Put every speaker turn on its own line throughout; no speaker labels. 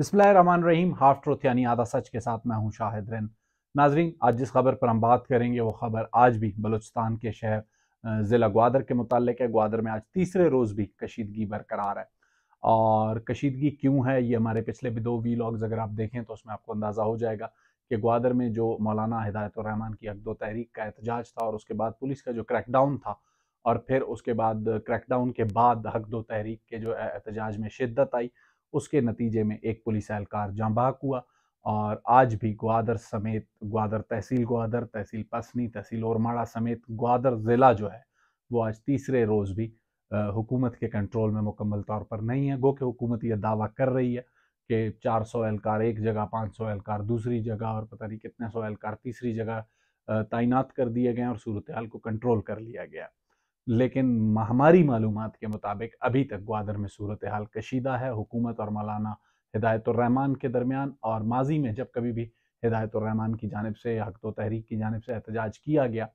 रहीम half troth यानी आधा सच के साथ मैं हूं शाहिद रैन नाजरीन आज जिस खबर पर हम बात करेंगे वो खबर आज भी बलूचिस्तान के शहर ज़िला ग्वादर के मुतल है ग्वादर में आज तीसरे रोज़ भी कशीदगी बरकरार है और कशीदगी क्यों है ये हमारे पिछले भी दो वी लॉग्स अगर आप देखें तो उसमें आपको अंदाज़ा हो जाएगा कि ग्वादर में जो मौलाना हिदायतरहमान की अकदो तहरीक का एहतजाज था और उसके बाद पुलिस का जो क्रैकडाउन था और फिर उसके बाद क्रैकडाउन के बाद हकदो तहरीक के जो एहतजाज में शिद्दत आई उसके नतीजे में एक पुलिस एहलकार जांबाक हुआ और आज भी ग्वादर समेत ग्वादर तहसील ग्वादर तहसील पसनी तहसील माड़ा समेत ग्वादर ज़िला जो है वो आज तीसरे रोज़ भी हुकूमत के कंट्रोल में मुकम्मल तौर पर नहीं है गो कि हुकूमत यह दावा कर रही है कि 400 सौ एहलकार एक जगह 500 सौ एहलकार दूसरी जगह और पता नहीं कितने सौ एहलकार तीसरी जगह तैनात कर दिए गए और सूरत हाल को कंट्रोल कर लिया गया लेकिन हमारी मालूम के मुताबिक अभी तक ग्वादर में सूरत हाल कशीदा है हुकूमत और मौलाना हिदायतरहमान के दरमियान और माजी में जब कभी भी हिदायतरहमान की जानब से हक तो तहरीक की जानब से एहतजाज किया गया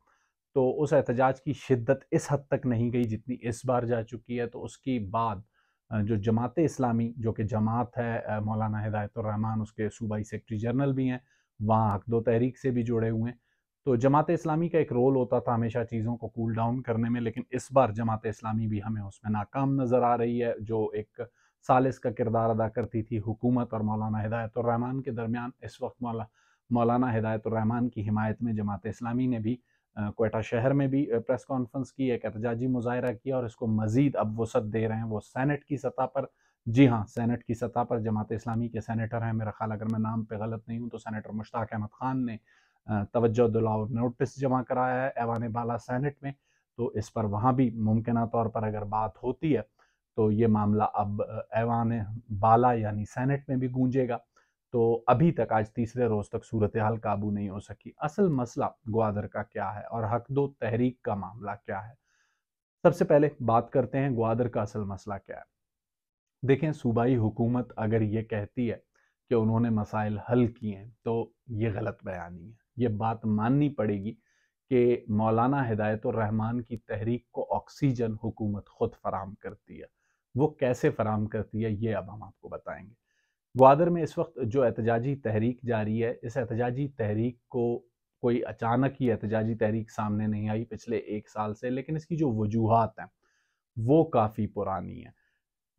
तो उस एहतजाज की शिद्दत इस हद तक नहीं गई जितनी इस बार जा चुकी है तो उसके बाद जो जमात इस्लामी जो कि जमात है मौलाना हिदायतरहमान उसके सूबाई सेक्रटरी जनरल भी हैं वहाँ हक दो तहरीक से भी जुड़े हुए हैं तो जमात इस्लामी का एक रोल होता था हमेशा चीज़ों को कूल डाउन करने में लेकिन इस बार जमात इस्लामी भी हमें उसमें नाकाम नज़र आ रही है जो एक सालिस का किरदार अदा करती थी हुकूमत और मौलाना हिदायतुररहमान के दरमियान इस वक्त मौला मौलाना हिदायतुररहमान की हिमायत में जमात इस्लामी ने भी कोयटा शहर में भी प्रेस कॉन्फ्रेंस की एक एहतजाजी मुजाहरा किया और इसको मज़ीद अब वसत दे रहे हैं वो सैनट की सतह पर जी हाँ सैनट की सतह पर जमात इस्लामी के सैनिटर हैं मेरा ख्याल अगर मैं नाम पर गलत नहीं हूँ तो सैनिटर मुश्ताक अहमद ख़ान ने तवज्जो दिलाओ नोटिस जमा कराया है ऐवान बाला सैनट में तो इस पर वहाँ भी मुमकिन तौर पर अगर बात होती है तो ये मामला अब ऐवान बाला यानी सैनेट में भी गूंजेगा तो अभी तक आज तीसरे रोज़ तक सूरत हाल काबू नहीं हो सकी असल मसला ग्वादर का क्या है और हक दो तहरीक का मामला क्या है सबसे पहले बात करते हैं ग्वादर का असल मसला क्या है देखें सूबाई हुकूमत अगर ये कहती है कि उन्होंने मसाइल हल किए हैं तो ये गलत बयानी है ये बात माननी पड़ेगी कि मौलाना रहमान की तहरीक को ऑक्सीजन हुकूमत ख़ुद फराम करती है वो कैसे फराम करती है ये अब हम आपको बताएंगे ग्वादर में इस वक्त जो एहतजाजी तहरीक जारी है इस एहतजाजी तहरीक को कोई अचानक ही एहतजाजी तहरीक सामने नहीं आई पिछले एक साल से लेकिन इसकी जो वजूहत हैं वो काफ़ी पुरानी है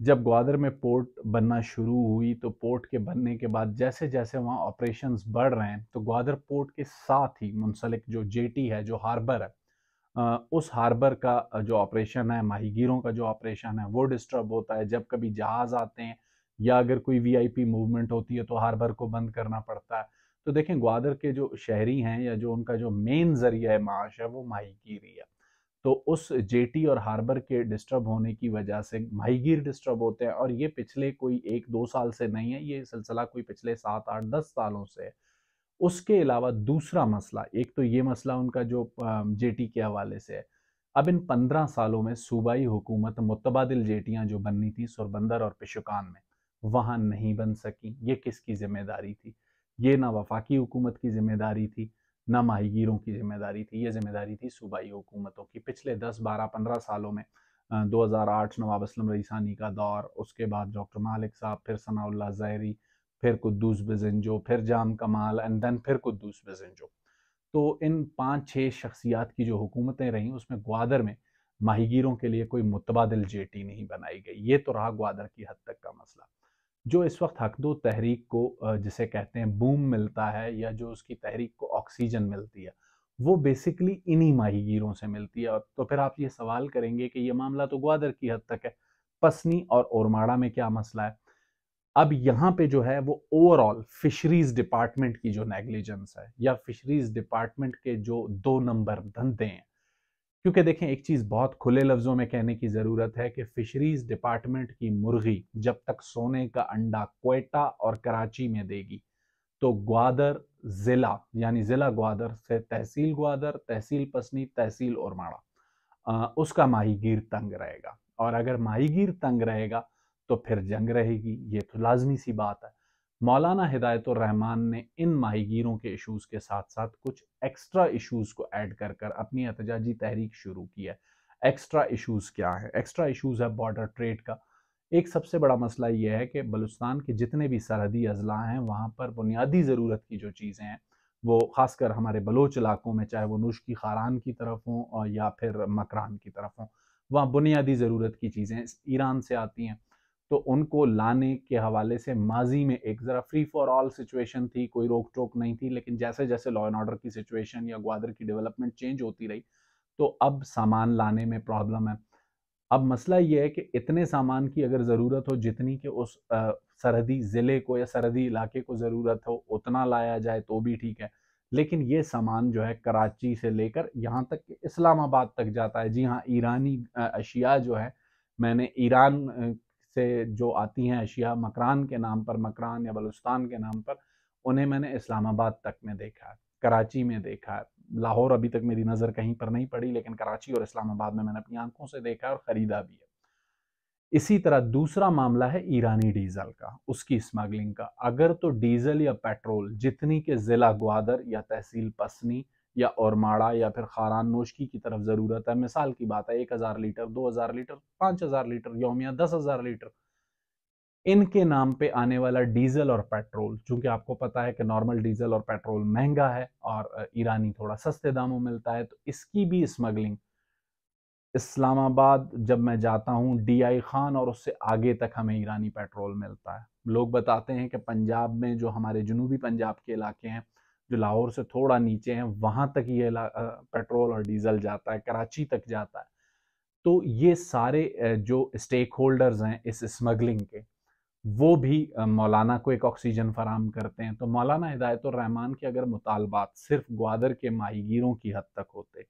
जब ग्वादर में पोर्ट बनना शुरू हुई तो पोर्ट के बनने के बाद जैसे जैसे वहाँ ऑपरेशन बढ़ रहे हैं तो ग्वादर पोर्ट के साथ ही मुंसलिक जो जेटी है जो हार्बर है उस हार्बर का जो ऑपरेशन है माहिगीरों का जो ऑपरेशन है वो डिस्टर्ब होता है जब कभी जहाज़ आते हैं या अगर कोई वीआईपी मूवमेंट होती है तो हार्बर को बंद करना पड़ता है तो देखें ग्वादर के जो शहरी हैं या जो उनका जो मेन जरिया है माश है वो माहिगीरी है तो उस जेटी और हार्बर के डिस्टर्ब होने की वजह से माहीगीर डिस्टर्ब होते हैं और ये पिछले कोई एक दो साल से नहीं है ये सिलसिला कोई पिछले सात आठ दस सालों से है उसके अलावा दूसरा मसला एक तो ये मसला उनका जो जेटी के हवाले से है अब इन पंद्रह सालों में सूबाई हुकूमत मुतबादिल जेटियाँ जो बननी थी सुरबंदर और पिशुकान में वहाँ नहीं बन सकी ये किसकी जिम्मेदारी थी ये ना वफाकी हुकूमत की जिम्मेदारी थी न माहिगीरों की जिम्मेदारी थी ये जिम्मेदारी थी सूबाई हुकूमतों की पिछले 10, 12, 15 सालों में 2008 नवाब असलम रईसानी का दौर उसके बाद डॉक्टर मालिक साहब फिर सनाउल्ला जहरी फिर कुद्दूस बिजनजो फिर जाम कमाल एंड देन फिर कुद्दूस बिजनजो तो इन पाँच छः शख्सियात की जो हुकूमतें रहीं उसमें ग्वादर में माहिगीरों के लिए कोई मुतबादल जेटी नहीं बनाई गई ये तो रहा ग्वादर की हद तक जो इस वक्त हकदो तहरीक को जिसे कहते हैं बूम मिलता है या जो उसकी तहरीक को ऑक्सीजन मिलती है वो बेसिकली इन्हीं माहिगीरों से मिलती है तो फिर आप ये सवाल करेंगे कि ये मामला तो ग्वादर की हद तक है पसनी और ओरमाड़ा में क्या मसला है अब यहाँ पे जो है वो ओवरऑल फिशरीज डिपार्टमेंट की जो नेग्लिजेंस है या फिशरीज डिपार्टमेंट के जो दो नंबर धंधे हैं क्योंकि देखें एक चीज़ बहुत खुले लफ्ज़ों में कहने की ज़रूरत है कि फिशरीज़ डिपार्टमेंट की मुर्गी जब तक सोने का अंडा कोयटा और कराची में देगी तो ग्वादर ज़िला यानी ज़िला ग्वादर से तहसील ग्वादर तहसील पसनी तहसील और माड़ा उसका माहीगीर तंग रहेगा और अगर माहीगीर तंग रहेगा तो फिर जंग रहेगी ये तो लाजमी सी बात है मौलाना हिदायतरहमान ने इन माहीगीरों के इशूज़ के साथ साथ कुछ एक्स्ट्रा इशूज़ को ऐड कर कर अपनी एहतजाजी तहरीक शुरू की है एक्स्ट्रा इशूज़ क्या है एक्स्ट्रा इशूज़ है बॉर्डर ट्रेड का एक सबसे बड़ा मसला यह है कि बलुस्तान के जितने भी सरहदी अजला हैं वहाँ पर बुनियादी ज़रूरत की जो चीज़ें हैं वो खासकर हमारे बलोच इलाकों में चाहे वो नुश की खारान की तरफ हों या फिर मकरान की तरफ हों वहाँ बुनियादी ज़रूरत की चीज़ें ईरान से आती हैं तो उनको लाने के हवाले से माजी में एक ज़रा फ्री फॉर ऑल सिचुएशन थी कोई रोक टोक नहीं थी लेकिन जैसे जैसे लॉ एंड ऑर्डर की सिचुएशन या ग्वादर की डेवलपमेंट चेंज होती रही तो अब सामान लाने में प्रॉब्लम है अब मसला ये है कि इतने सामान की अगर ज़रूरत हो जितनी कि उस सरहदी ज़िले को या सरहदी इलाके को ज़रूरत हो उतना लाया जाए तो भी ठीक है लेकिन ये सामान जो है कराची से लेकर यहाँ तक इस्लामाबाद तक जाता है जी हाँ ईरानी अशिया जो है मैंने ईरान से जो आती हैं अशिया मकरान के नाम पर मकरान या बलुस्तान के नाम पर उन्हें मैंने इस्लामाबाद तक में देखा कराची में देखा लाहौर अभी तक मेरी नज़र कहीं पर नहीं पड़ी लेकिन कराची और इस्लामाबाद में मैंने अपनी आंखों से देखा और ख़रीदा भी है इसी तरह दूसरा मामला है ईरानी डीजल का उसकी स्मगलिंग का अगर तो डीजल या पेट्रोल जितनी के ज़िला ग्वादर या तहसील पसनी या और माड़ा या फिर खारान नोशकी की तरफ ज़रूरत है मिसाल की बात है एक हज़ार लीटर दो हज़ार लीटर पाँच हज़ार लीटर योमिया दस हज़ार लीटर इनके नाम पे आने वाला डीजल और पेट्रोल चूंकि आपको पता है कि नॉर्मल डीजल और पेट्रोल महंगा है और ईरानी थोड़ा सस्ते दामों मिलता है तो इसकी भी स्मगलिंग इस्लामाबाद जब मैं जाता हूँ डी खान और उससे आगे तक हमें ईरानी पेट्रोल मिलता है लोग बताते हैं कि पंजाब में जो हमारे जनूबी पंजाब के इलाके हैं जो लाहौर से थोड़ा नीचे हैं वहाँ तक ये पेट्रोल और डीजल जाता है कराची तक जाता है तो ये सारे जो स्टेक होल्डर्स हैं इस स्मगलिंग के वो भी मौलाना को एक ऑक्सीजन फराम करते हैं तो मौलाना हिदायतरहमान के अगर मुतालबात सिर्फ ग्वादर के माहीगीरों की हद तक होते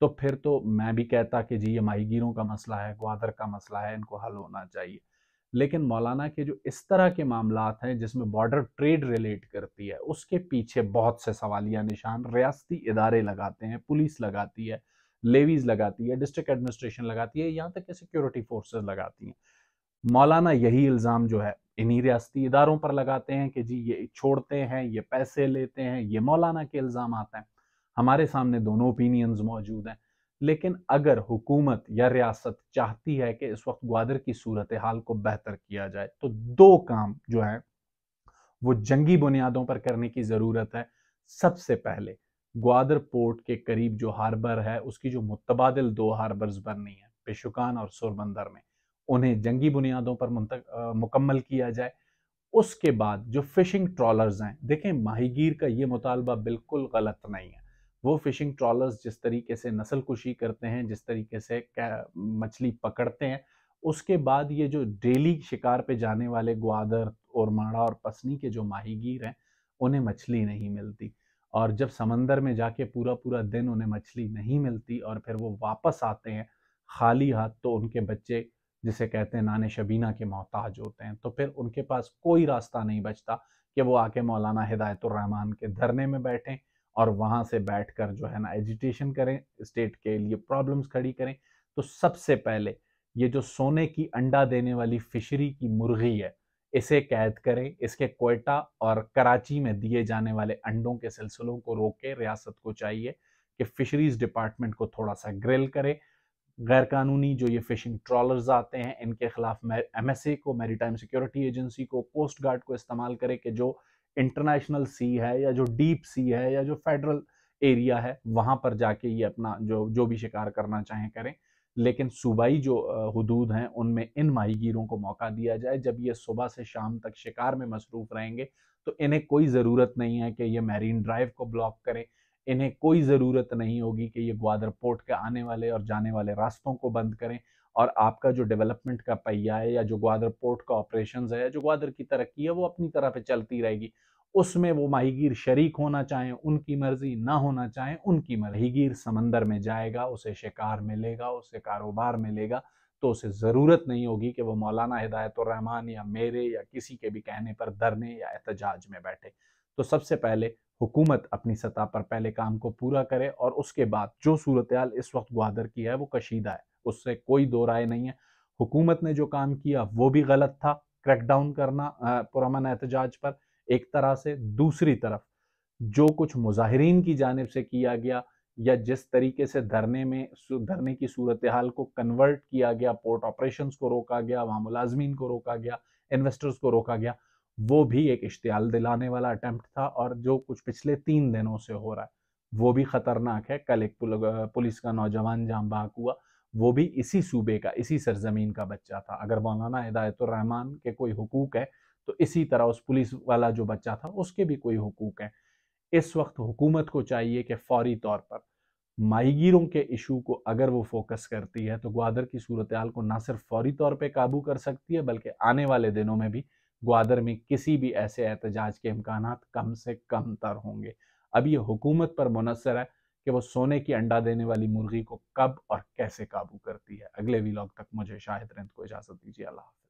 तो फिर तो मैं भी कहता कि जी ये माहीगीरों का मसला है ग्वादर का मसला है इनको हल होना चाहिए लेकिन मौलाना के जो इस तरह के मामला हैं जिसमें बॉर्डर ट्रेड रिलेट करती है उसके पीछे बहुत से सवालिया निशान रियासती इदारे लगाते हैं पुलिस लगाती है लेवीज लगाती है डिस्ट्रिक्ट एडमिनिस्ट्रेशन लगाती है यहाँ तक कि सिक्योरिटी फोर्सेज लगाती हैं मौलाना यही इल्ज़ाम जो है इन्हीं रियासती इदारों पर लगाते हैं कि जी ये छोड़ते हैं ये पैसे लेते हैं ये मौलाना के इल्ज़ाम आते हैं हमारे सामने दोनों ओपिनियंस मौजूद हैं लेकिन अगर हुकूमत या रियासत चाहती है कि इस वक्त ग्वादर की सूरत हाल को बेहतर किया जाए तो दो काम जो है वो जंगी बुनियादों पर करने की ज़रूरत है सबसे पहले ग्वादर पोर्ट के करीब जो हार्बर है उसकी जो मुतबादल दो हार्बर्स बननी है पेशुकान और सोरबंदर में उन्हें जंगी बुनियादों पर मुकम्मल किया जाए उसके बाद जो फिशिंग ट्रॉलर्स हैं देखें माहिगीर का ये मुतालबा बिल्कुल गलत नहीं है वो फिशिंग ट्रॉलर्स जिस तरीके से कुशी करते हैं जिस तरीके से मछली पकड़ते हैं उसके बाद ये जो डेली शिकार पे जाने वाले ग्वादर और माड़ा और पसनी के जो माहीगीर हैं उन्हें मछली नहीं मिलती और जब समंदर में जाके पूरा पूरा दिन उन्हें मछली नहीं मिलती और फिर वो वापस आते हैं खाली हाथ तो उनके बच्चे जिसे कहते हैं नाने शबीना के मोहताज होते हैं तो फिर उनके पास कोई रास्ता नहीं बचता कि वो आके मौलाना हिदायतुररहमान के धरने में बैठें और वहाँ से बैठकर जो है ना एजिटेशन करें स्टेट के लिए प्रॉब्लम्स खड़ी करें तो सबसे पहले ये जो सोने की अंडा देने वाली फिशरी की मुर्गी है इसे कैद करें इसके कोयटा और कराची में दिए जाने वाले अंडों के सिलसिलों को रोके रियासत को चाहिए कि फिशरीज डिपार्टमेंट को थोड़ा सा ग्रिल करे गैर कानूनी जो ये फिशिंग ट्रॉलर्स आते हैं इनके खिलाफ एम एस ए को टाइम सिक्योरिटी एजेंसी को कोस्ट गार्ड को इस्तेमाल करे कि जो इंटरनेशनल सी है या जो डीप सी है या जो फेडरल एरिया है वहाँ पर जाके ये अपना जो जो भी शिकार करना चाहें करें लेकिन सूबाई जो हदूद हैं उनमें इन माहीगीरों को मौका दिया जाए जब ये सुबह से शाम तक शिकार में मसरूफ़ रहेंगे तो इन्हें कोई ज़रूरत नहीं है कि ये मैरीन ड्राइव को ब्लॉक करें इन्हें कोई ज़रूरत नहीं होगी कि ये ग्वादर पोर्ट के आने वाले और जाने वाले रास्तों को बंद करें और आपका जो डेवलपमेंट का पहिया है या जो ग्वादर पोर्ट का ऑपरेशन है जो ग्वादर की तरक्की है वो अपनी तरह पे चलती रहेगी उसमें वो माहिगीर शरीक होना चाहें उनकी मर्जी ना होना चाहें उनकी माहिगीर समंदर में जाएगा उसे शिकार मिलेगा उसे कारोबार मिलेगा तो उसे ज़रूरत नहीं होगी कि वो मौलाना हिदायतरहमान या मेरे या किसी के भी कहने पर धरने या एहतजाज में बैठे तो सबसे पहले हुकूमत अपनी सतह पर पहले काम को पूरा करे और उसके बाद जो सूरत इस वक्त ग्वादर की है वो कशीदा है उससे कोई दो राय नहीं है हुकूमत ने जो काम किया वो भी गलत था क्रैकडाउन करना पुरमन एहतजाज पर एक तरह से दूसरी तरफ जो कुछ मुजाहरीन की जानब से किया गया या जिस तरीके से धरने में धरने की सूरत हाल को कन्वर्ट किया गया पोर्ट ऑपरेशन को रोका गया वहाँ मुलाजमीन को रोका गया इन्वेस्टर्स को रोका गया वो भी एक इश्तियाल दिलाने वाला अटैम्प्ट था और जो कुछ पिछले तीन दिनों से हो रहा है वो भी ख़तरनाक है कल एक पुलिस का नौजवान जहाँ बाग हुआ वो भी इसी सूबे का इसी सरजमीन का बच्चा था अगर मौलाना हिदायतरहमान के कोई हकूक़ है तो इसी तरह उस पुलिस वाला जो बच्चा था उसके भी कोई हकूक़ है इस वक्त हुकूमत को चाहिए कि फौरी तौर पर माहीगीरों के इशू को अगर वो फोकस करती है तो ग्वादर की सूरत को ना सिर्फ फौरी तौर पर काबू कर सकती है बल्कि आने वाले दिनों में भी ग्वादर में किसी भी ऐसे एहतजाज के इम्कान कम से कम तर होंगे अब ये हुकूमत पर मुनसर है कि वो सोने की अंडा देने वाली मुर्गी को कब और कैसे काबू करती है अगले वीलॉग तक मुझे शाहिद रंद को इजाज़त दीजिए अल्लाह